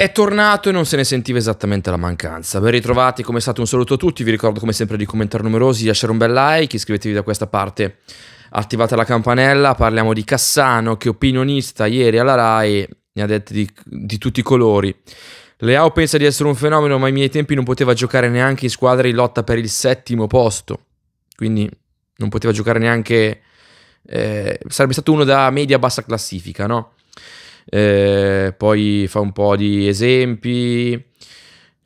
È tornato e non se ne sentiva esattamente la mancanza. Ben ritrovati, come è stato un saluto a tutti, vi ricordo come sempre di commentare numerosi, lasciare un bel like, iscrivetevi da questa parte, attivate la campanella, parliamo di Cassano che opinionista ieri alla RAI ne ha detto di, di, tutti i colori. Leao pensa di essere un fenomeno ma ai miei tempi non poteva giocare neanche in squadra in lotta per il settimo posto, quindi non poteva giocare neanche... Eh, sarebbe stato uno da media-bassa classifica, no? eh, poi fa un po' di esempi.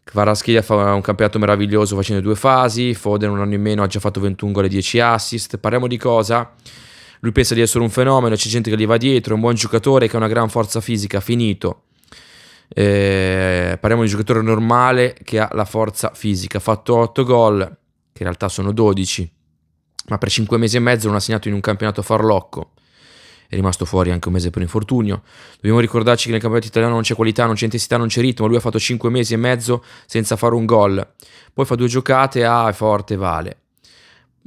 Kvaratskhelia fa un campionato meraviglioso facendo due fasi, Foden un anno in meno ha già fatto 21 gol e 10 assist. Parliamo di cosa? Lui pensa di essere un fenomeno, c'è gente che gli va dietro, è un buon giocatore che ha una gran forza fisica, finito. Eh, parliamo di un giocatore normale che ha la forza fisica, ha fatto 8 gol, che in realtà sono 12, ma per 5 mesi e mezzo non ha segnato in un campionato farlocco è rimasto fuori anche un mese per infortunio. Dobbiamo ricordarci che nel campionato italiano non c'è qualità, non c'è intensità, non c'è ritmo, lui ha fatto 5 mesi e mezzo senza fare un gol, poi fa due giocate, ah è forte, vale.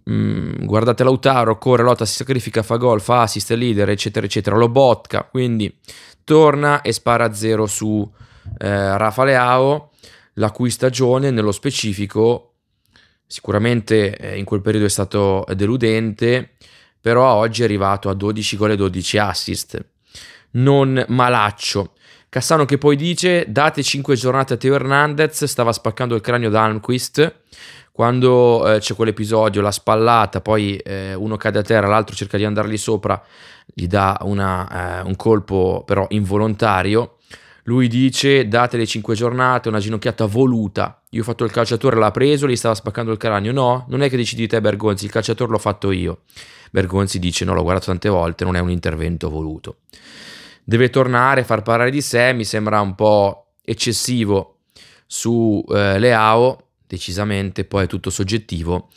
Mm, guardate Lautaro, corre, lotta, si sacrifica, fa gol, fa assist, leader, eccetera, eccetera, lo botka, quindi torna e spara a zero su eh, Rafa Leao, la cui stagione nello specifico sicuramente eh, in quel periodo è stato deludente, però oggi è arrivato a 12 gol e 12 assist. Non malaccio. Cassano che poi dice date 5 giornate a Teo Hernandez, stava spaccando il cranio da Almquist, quando eh, c'è quell'episodio, la spallata, poi eh, uno cade a terra, l'altro cerca di andargli sopra, gli dà una, eh, un colpo però involontario, lui dice date le 5 giornate, una ginocchiata voluta. Io ho fatto il calciatore, l'ha preso, gli stava spaccando il cranio. No, non è che decidi te Bergonzi, il calciatore l'ho fatto io. Bergonzi dice no, l'ho guardato tante volte, non è un intervento voluto. Deve tornare, a far parlare di sé, mi sembra un po' eccessivo su eh, Leao, decisamente, poi è tutto soggettivo.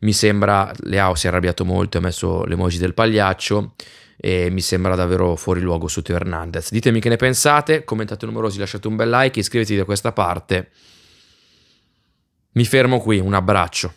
Mi sembra Leao si è arrabbiato molto, ha messo le emoji del pagliaccio e mi sembra davvero fuori luogo su Teo Hernandez. Ditemi che ne pensate, commentate numerosi, lasciate un bel like, iscrivetevi da questa parte. Mi fermo qui, un abbraccio.